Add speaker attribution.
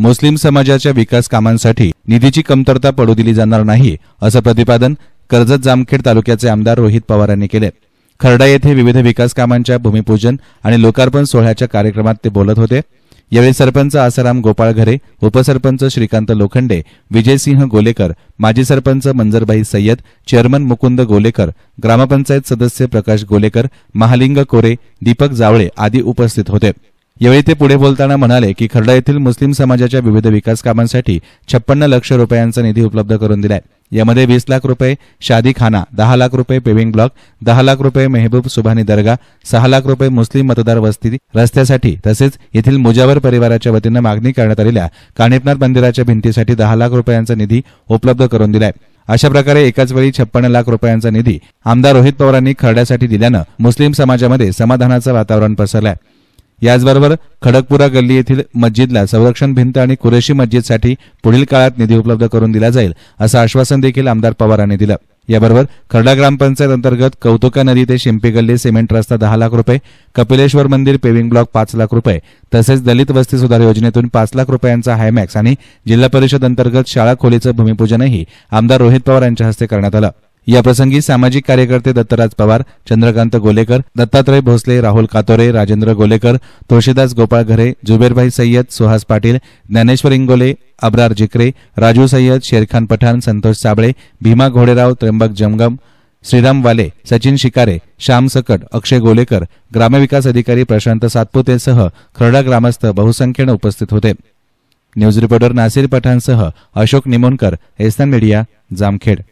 Speaker 1: मुस्लिम समाजाच्या विकास कामांसाठी निधीची कमतरता पडू दिली जाणार नाही असं प्रतिपादन कर्जत जामखेड तालुक्याचे आमदार रोहित पवार यांनी केले खर्डा येथे विविध विकास कामांच्या भूमिपूजन आणि लोकार्पण सोहळ्याच्या कार्यक्रमात ते बोलत होते यावेळी सरपंच आसाराम गोपाळ घरे उपसरपंच श्रीकांत लोखंडे विजयसिंह गोलेकर माजी सरपंच मंजरबाई सय्यद चेअरमन मुकुंद गोलेकर ग्रामपंचायत सदस्य प्रकाश गोलेकर महालिंग कोरे दीपक जावळे आदी उपस्थित होते यावेळी ते पुढे बोलताना म्हणाले की खर्डा येथील मुस्लिम समाजाच्या विविध विकास कामांसाठी छप्पन्न लक्ष रुपयांचा निधी उपलब्ध करून दिलाय यामध्ये वीस लाख रुपये शादी खाना दहा लाख रुपये पेविंग ब्लॉक दहा लाख रुपये मेहबूब सुभानी दर्गा सहा लाख रुपये मुस्लिम मतदार वस्ती रस्त्यासाठी तसेच येथील मुजावर परिवाराच्या वतीनं मागणी करण्यात आलेल्या काणेपनाथ मंदिराच्या भिंतीसाठी दहा लाख रुपयांचा निधी उपलब्ध करून दिलाय अशा प्रकारे एकाच वेळी छप्पन्न लाख रुपयांचा निधी आमदार रोहित पवारांनी खर्ड्यासाठी दिल्यानं मुस्लिम समाजामध्ये समाधानाचं वातावरण पसरलं आहे याचबरोबर खडकपुरा गल्ली येथील मस्जिदला संरक्षण भिंत आणि कुरेशी मस्जिदसाठी पुढील काळात निधी उपलब्ध करून दिला जाईल असं आश्वासन देखील आमदार पवारांनी दिलं याबरोबर खर्डा ग्रामपंचायत अंतर्गत कौतुका नदी ते शिंपी गल्ली सिमेंट रस्ता दहा लाख रुपये कपिलेश्वर मंदिर पेविंग ब्लॉक पाच लाख रुपये तसेच दलित वस्ती सुधार योजनेतून पाच लाख रुपयांचा हायमॅक्स आणि जिल्हा परिषद अंतर्गत शाळा खोलीचं भूमिपूजनही आमदार रोहित पवार यांच्या हस्ते करण्यात आलं याप्रसंगी सामाजिक कार्यकर्ते दत्तराज पवार चंद्रकांत गोलेकर दत्तात्रय भोसले राहुल कातोरे राजेंद्र गोलेकर तुळशीदास गोपाळ घरे जुबेरभाई सय्यद सुहास पाटील ज्ञानेश्वर इंगोले अब्रार जिकरे राजू सय्यद शेरखान पठाण संतोष साबळे भीमा घोडेराव त्र्यंबक जमगम श्रीराम वाले सचिन शिकारे श्याम सकट अक्षय गोलेकर ग्रामविकास अधिकारी प्रशांत सातपुतेसह खरडा ग्रामस्थ बहुसंख्येनं उपस्थित होते न्यूज रिपोर्टर नासिर पठाणसह अशोक निमोनकर एसन मीडिया जामखेड